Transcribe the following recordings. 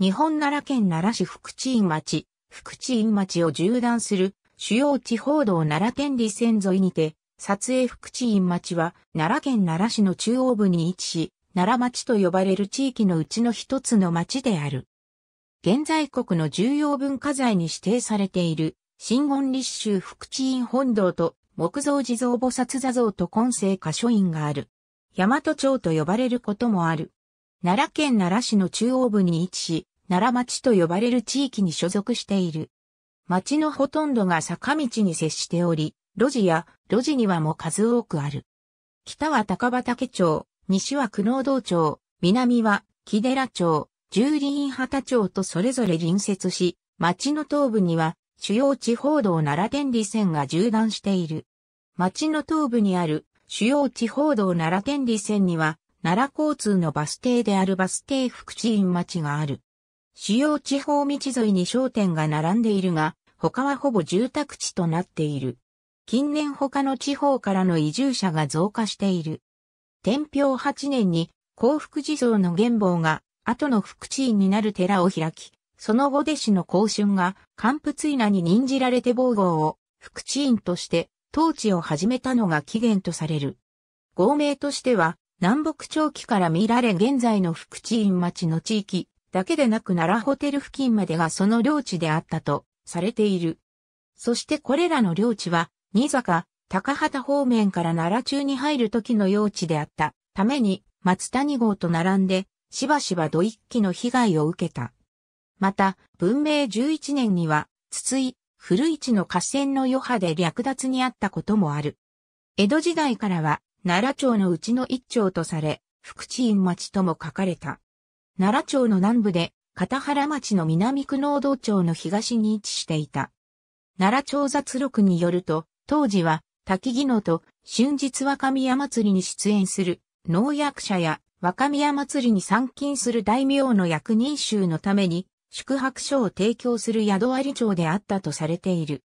日本奈良県奈良市福知院町、福知院町を縦断する主要地方道奈良県理線沿いにて、撮影福知院町は奈良県奈良市の中央部に位置し、奈良町と呼ばれる地域のうちの一つの町である。現在国の重要文化財に指定されている、新言立州福知院本堂と木造地蔵菩薩座像と根性箇所院がある。大和町と呼ばれることもある。奈良県奈良市の中央部に位置し、奈良町と呼ばれる地域に所属している。町のほとんどが坂道に接しており、路地や路地にはも数多くある。北は高畑町、西は久能道町、南は木寺町、十里院畑町とそれぞれ隣接し、町の東部には主要地方道奈良天理線が縦断している。町の東部にある主要地方道奈良天理線には、奈良交通のバス停であるバス停福知院町がある。主要地方道沿いに商店が並んでいるが、他はほぼ住宅地となっている。近年他の地方からの移住者が増加している。天平8年に幸福地蔵の元宝が後の福地院になる寺を開き、その後弟子の公春が寒仏稲に任じられて防護を福地院として統治を始めたのが起源とされる。合名としては南北長期から見られ現在の福地院町の地域、だけでなく奈良ホテル付近までがその領地であったとされている。そしてこれらの領地は、新坂、高畑方面から奈良中に入る時の用地であったために、松谷号と並んで、しばしば土一揆の被害を受けた。また、文明11年には、筒井、古市の合戦の余波で略奪にあったこともある。江戸時代からは、奈良町のうちの一町とされ、福知院町とも書かれた。奈良町の南部で、片原町の南区農道町の東に位置していた。奈良町雑録によると、当時は、滝木野と、春日若宮祭りに出演する、農薬者や、若宮祭りに参勤する大名の役人衆のために、宿泊所を提供する宿割町であったとされている。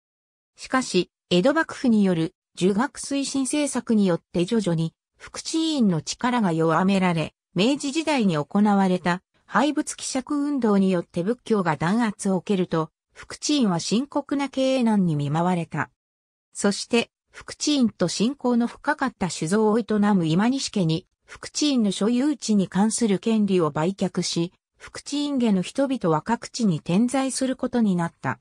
しかし、江戸幕府による、儒学推進政策によって徐々に、福地委員の力が弱められ、明治時代に行われた廃仏希釈運動によって仏教が弾圧を受けると、福知院は深刻な経営難に見舞われた。そして、福知院と信仰の深かった酒造を営む今西家に、福知院の所有地に関する権利を売却し、福知院家の人々は各地に点在することになった。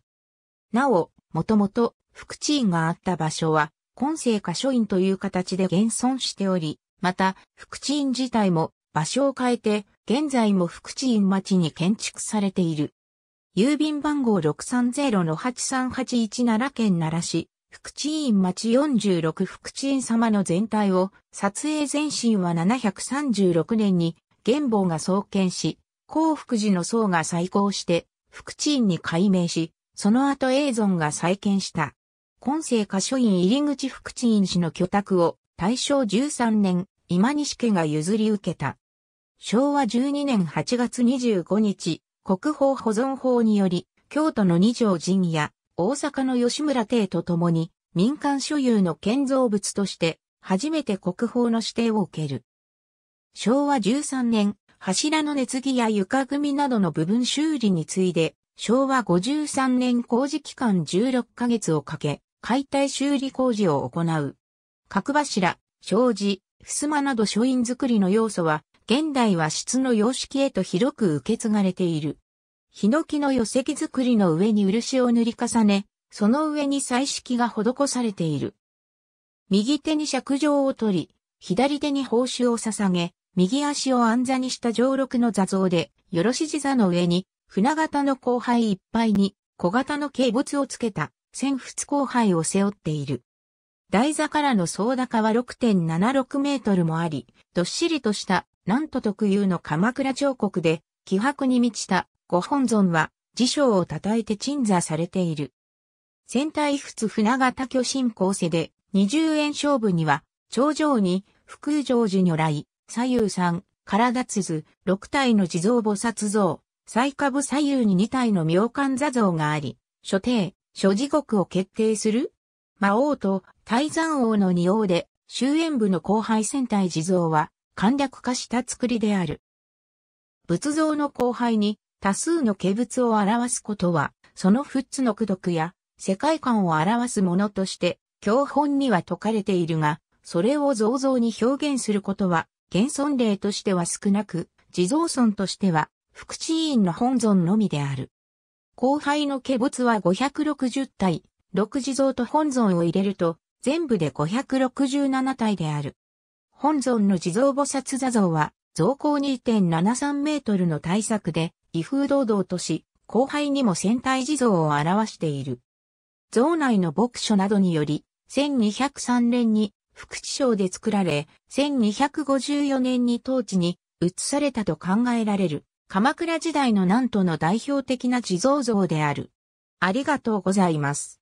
なお、もともと福知院があった場所は、今世下書院という形で現存しており、また、福知院自体も場所を変えて、現在も福知院町に建築されている。郵便番号630-8381奈良県奈良市、福知院町46福知院様の全体を、撮影前身は736年に、元宝が創建し、幸福寺の僧が再興して、福知院に改名し、その後永存が再建した。今世歌所院入口福知院氏の居宅を大正13年今西家が譲り受けた。昭和12年8月25日、国宝保存法により、京都の二条神や大阪の吉村邸と共に民間所有の建造物として初めて国宝の指定を受ける。昭和13年、柱の熱着や床組などの部分修理に次いで、昭和53年工事期間16ヶ月をかけ、解体修理工事を行う。角柱、障子、襖など書院作りの要素は、現代和室の様式へと広く受け継がれている。ヒの寄席作りの上に漆を塗り重ね、その上に彩色が施されている。右手に尺状を取り、左手に報酬を捧げ、右足を安座にした上録の座像で、よろし地座の上に、船型の後輩いっぱいに、小型の警物をつけた、仙仏後輩を背負っている。台座からの総高は6.76メートルもあり、どっしりとしたなんと特有の鎌倉彫刻で、気迫に満ちたご本尊は、辞書を称えて鎮座されている。仙台仏船形巨神構成で、二十円勝負には、頂上に、福上寺如来、左右三、体図、六体の地蔵菩薩像、最下部左右に二体の妙観座像があり、所定、諸地獄を決定する魔王と大山王の二王で、終焉部の後輩戦隊地蔵は、簡略化した作りである。仏像の後輩に、多数の化仏を表すことは、その仏の功徳や、世界観を表すものとして、教本には説かれているが、それを造像に表現することは、現存例としては少なく、地蔵尊としては、福知院の本尊のみである。後輩の化物は560体、6地蔵と本尊を入れると、全部で567体である。本尊の地蔵菩薩座像は、造高2.73メートルの大作で、威風堂々とし、後輩にも戦隊地蔵を表している。像内の牧書などにより、1203年に福地省で作られ、1254年に当地に移されたと考えられる、鎌倉時代の南都の代表的な地蔵像である。ありがとうございます。